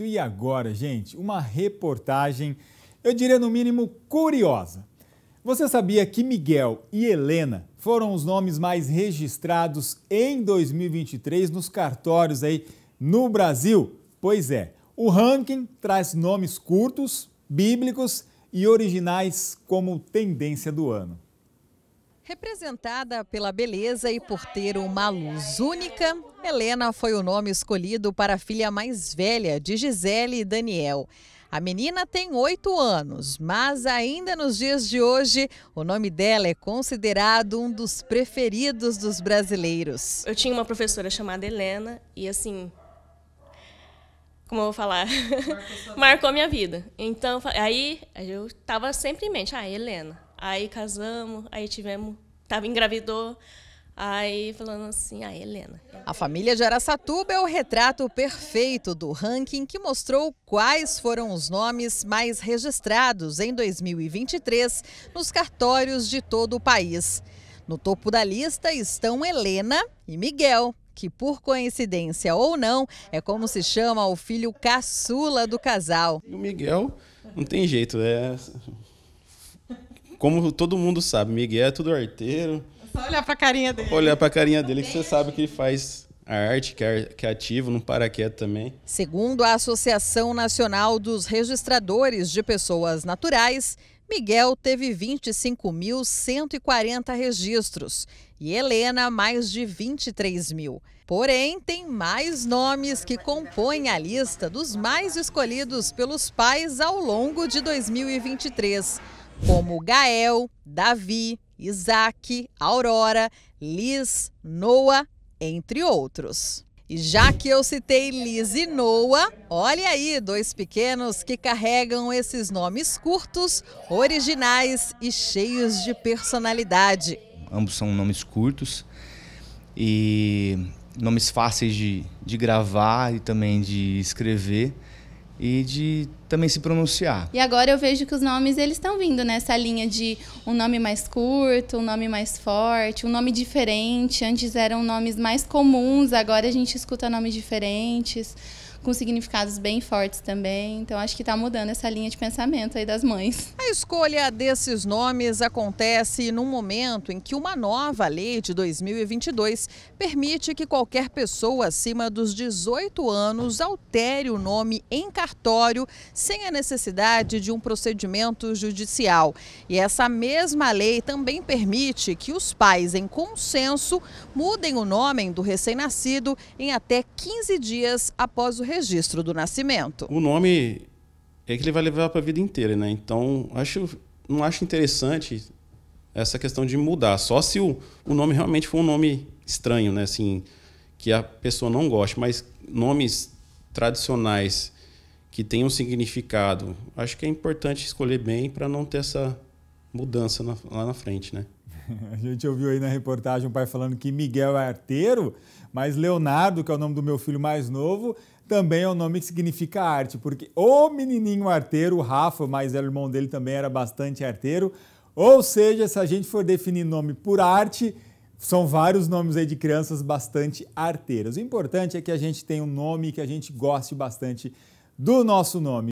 E agora, gente, uma reportagem, eu diria no mínimo curiosa. Você sabia que Miguel e Helena foram os nomes mais registrados em 2023 nos cartórios aí no Brasil? Pois é, o ranking traz nomes curtos, bíblicos e originais como tendência do ano. Representada pela beleza e por ter uma luz única, Helena foi o nome escolhido para a filha mais velha de Gisele e Daniel. A menina tem oito anos, mas ainda nos dias de hoje, o nome dela é considerado um dos preferidos dos brasileiros. Eu tinha uma professora chamada Helena e assim. Como eu vou falar? Marcou, Marcou minha vida. Então, aí eu estava sempre em mente, ah, Helena. Aí casamos, aí tivemos, tava engravidou. Aí falando assim, a ah, Helena. A família de Aracatuba é o retrato perfeito do ranking que mostrou quais foram os nomes mais registrados em 2023 nos cartórios de todo o país. No topo da lista estão Helena e Miguel, que por coincidência ou não, é como se chama o filho caçula do casal. o Miguel não tem jeito, é como todo mundo sabe, Miguel é tudo arteiro. É só olhar pra carinha dele. Olhar pra carinha dele, que você sabe que ele faz a arte, que é, que é ativo, não para quieto também. Segundo a Associação Nacional dos Registradores de Pessoas Naturais, Miguel teve 25.140 registros e Helena mais de 23 mil. Porém, tem mais nomes que compõem a lista dos mais escolhidos pelos pais ao longo de 2023 como Gael, Davi, Isaac, Aurora, Liz, Noa, entre outros. E já que eu citei Liz e Noah, olha aí, dois pequenos que carregam esses nomes curtos, originais e cheios de personalidade. Ambos são nomes curtos e nomes fáceis de, de gravar e também de escrever e de também se pronunciar. E agora eu vejo que os nomes eles estão vindo nessa linha de um nome mais curto, um nome mais forte, um nome diferente. Antes eram nomes mais comuns, agora a gente escuta nomes diferentes, com significados bem fortes também. Então acho que está mudando essa linha de pensamento aí das mães. A escolha desses nomes acontece num momento em que uma nova lei de 2022 permite que qualquer pessoa acima dos 18 anos altere o nome em cartão cartório sem a necessidade de um procedimento judicial. E essa mesma lei também permite que os pais, em consenso, mudem o nome do recém-nascido em até 15 dias após o registro do nascimento. O nome é que ele vai levar para a vida inteira, né? Então, acho, não acho interessante essa questão de mudar. Só se o, o nome realmente for um nome estranho, né? Assim, que a pessoa não goste. Mas nomes tradicionais que tem um significado. Acho que é importante escolher bem para não ter essa mudança na, lá na frente, né? A gente ouviu aí na reportagem um pai falando que Miguel é arteiro, mas Leonardo, que é o nome do meu filho mais novo, também é um nome que significa arte, porque o menininho arteiro, o Rafa, mas era o irmão dele também era bastante arteiro. Ou seja, se a gente for definir nome por arte, são vários nomes aí de crianças bastante arteiras. O importante é que a gente tenha um nome que a gente goste bastante do nosso nome.